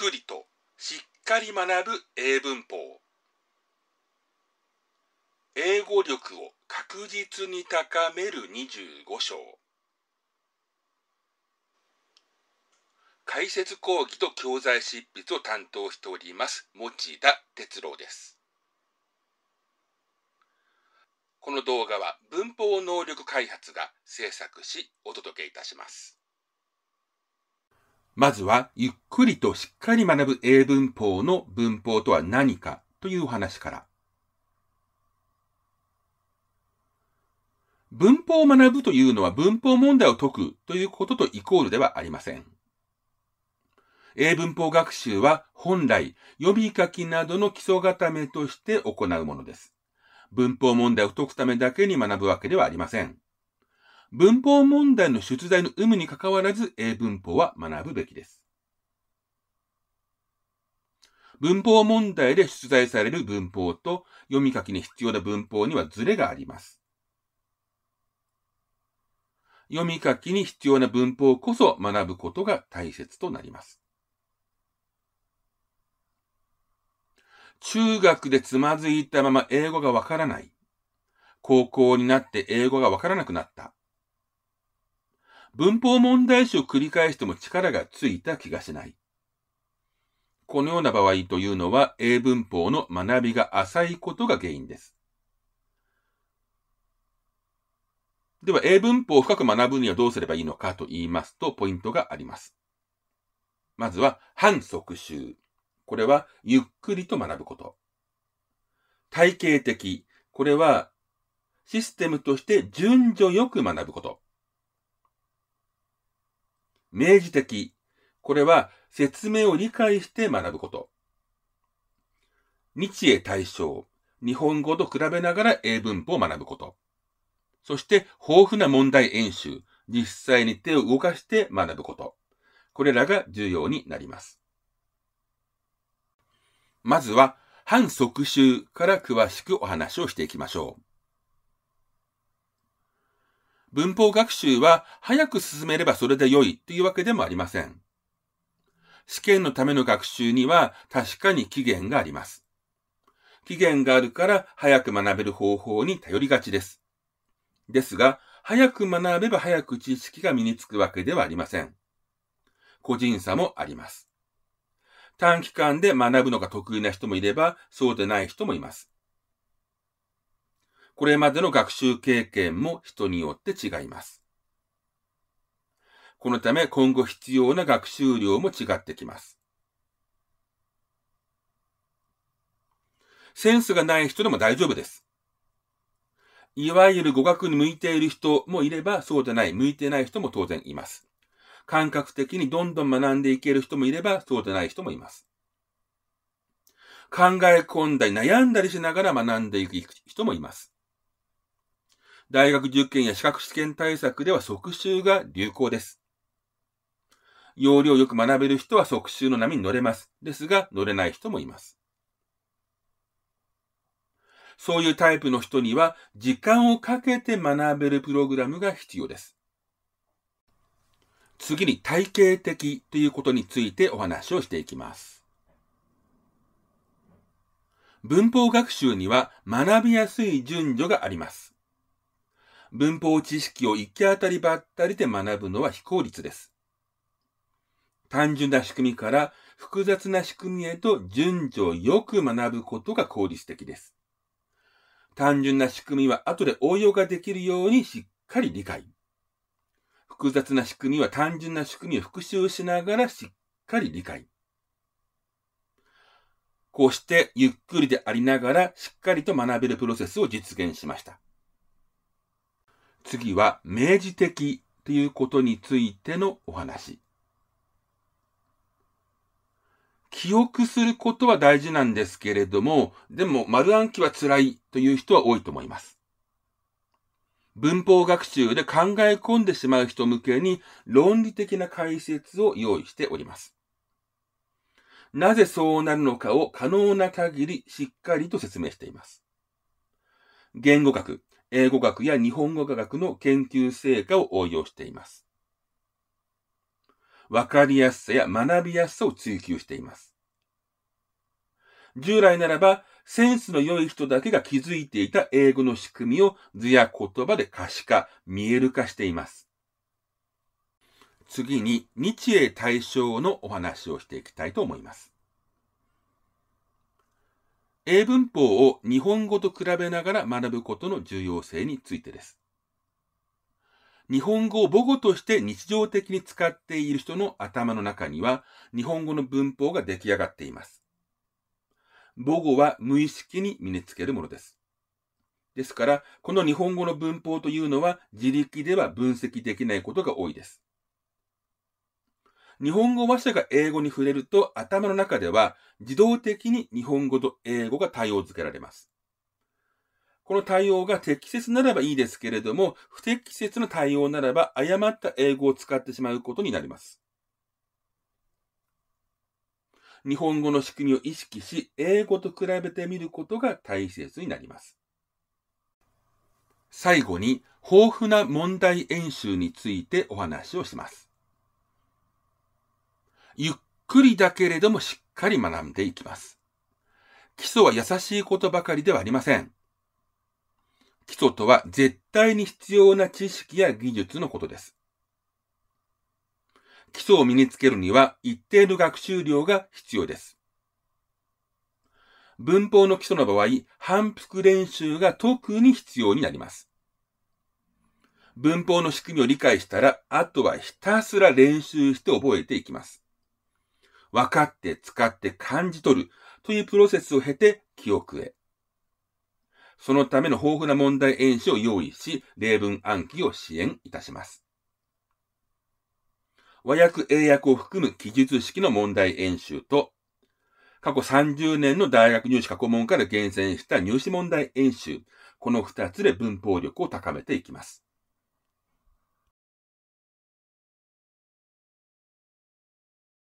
くりとしっかり学ぶ英文法英語力を確実に高める25章解説講義と教材執筆を担当しております持田哲郎ですこの動画は文法能力開発が制作しお届けいたしますまずは、ゆっくりとしっかり学ぶ英文法の文法とは何かというお話から。文法を学ぶというのは文法問題を解くということとイコールではありません。英文法学習は本来、読み書きなどの基礎固めとして行うものです。文法問題を解くためだけに学ぶわけではありません。文法問題の出題の有無にかかわらず英文法は学ぶべきです。文法問題で出題される文法と読み書きに必要な文法にはズレがあります。読み書きに必要な文法こそ学ぶことが大切となります。中学でつまずいたまま英語がわからない。高校になって英語がわからなくなった。文法問題集を繰り返しても力がついた気がしない。このような場合というのは、英文法の学びが浅いことが原因です。では、英文法を深く学ぶにはどうすればいいのかと言いますと、ポイントがあります。まずは、反則習。これは、ゆっくりと学ぶこと。体系的。これは、システムとして順序よく学ぶこと。明示的。これは説明を理解して学ぶこと。日英対象。日本語と比べながら英文法を学ぶこと。そして豊富な問題演習。実際に手を動かして学ぶこと。これらが重要になります。まずは、反即習から詳しくお話をしていきましょう。文法学習は早く進めればそれで良いというわけでもありません。試験のための学習には確かに期限があります。期限があるから早く学べる方法に頼りがちです。ですが、早く学べば早く知識が身につくわけではありません。個人差もあります。短期間で学ぶのが得意な人もいれば、そうでない人もいます。これまでの学習経験も人によって違います。このため今後必要な学習量も違ってきます。センスがない人でも大丈夫です。いわゆる語学に向いている人もいれば、そうでない、向いてない人も当然います。感覚的にどんどん学んでいける人もいれば、そうでない人もいます。考え込んだり悩んだりしながら学んでいく人もいます。大学受験や資格試験対策では即習が流行です。要領よく学べる人は即習の波に乗れます。ですが、乗れない人もいます。そういうタイプの人には、時間をかけて学べるプログラムが必要です。次に体系的ということについてお話をしていきます。文法学習には学びやすい順序があります。文法知識を行き当たりばったりで学ぶのは非効率です。単純な仕組みから複雑な仕組みへと順序よく学ぶことが効率的です。単純な仕組みは後で応用ができるようにしっかり理解。複雑な仕組みは単純な仕組みを復習しながらしっかり理解。こうしてゆっくりでありながらしっかりと学べるプロセスを実現しました。次は明示的ということについてのお話。記憶することは大事なんですけれども、でも丸暗記は辛いという人は多いと思います。文法学習で考え込んでしまう人向けに論理的な解説を用意しております。なぜそうなるのかを可能な限りしっかりと説明しています。言語学、英語学や日本語学の研究成果を応用しています。わかりやすさや学びやすさを追求しています。従来ならば、センスの良い人だけが気づいていた英語の仕組みを図や言葉で可視化、見える化しています。次に、日英対象のお話をしていきたいと思います。英文法を日本語と比べながら学ぶことの重要性についてです。日本語を母語として日常的に使っている人の頭の中には日本語の文法が出来上がっています。母語は無意識に身につけるものです。ですから、この日本語の文法というのは自力では分析できないことが多いです。日本語話者が英語に触れると頭の中では自動的に日本語と英語が対応づけられます。この対応が適切ならばいいですけれども、不適切な対応ならば誤った英語を使ってしまうことになります。日本語の仕組みを意識し、英語と比べてみることが大切になります。最後に、豊富な問題演習についてお話をします。ゆっくりだけれどもしっかり学んでいきます。基礎は優しいことばかりではありません。基礎とは絶対に必要な知識や技術のことです。基礎を身につけるには一定の学習量が必要です。文法の基礎の場合、反復練習が特に必要になります。文法の仕組みを理解したら、あとはひたすら練習して覚えていきます。分かって使って感じ取るというプロセスを経て記憶へ。そのための豊富な問題演習を用意し、例文暗記を支援いたします。和訳英訳を含む記述式の問題演習と、過去30年の大学入試過去問から厳選した入試問題演習、この2つで文法力を高めていきます。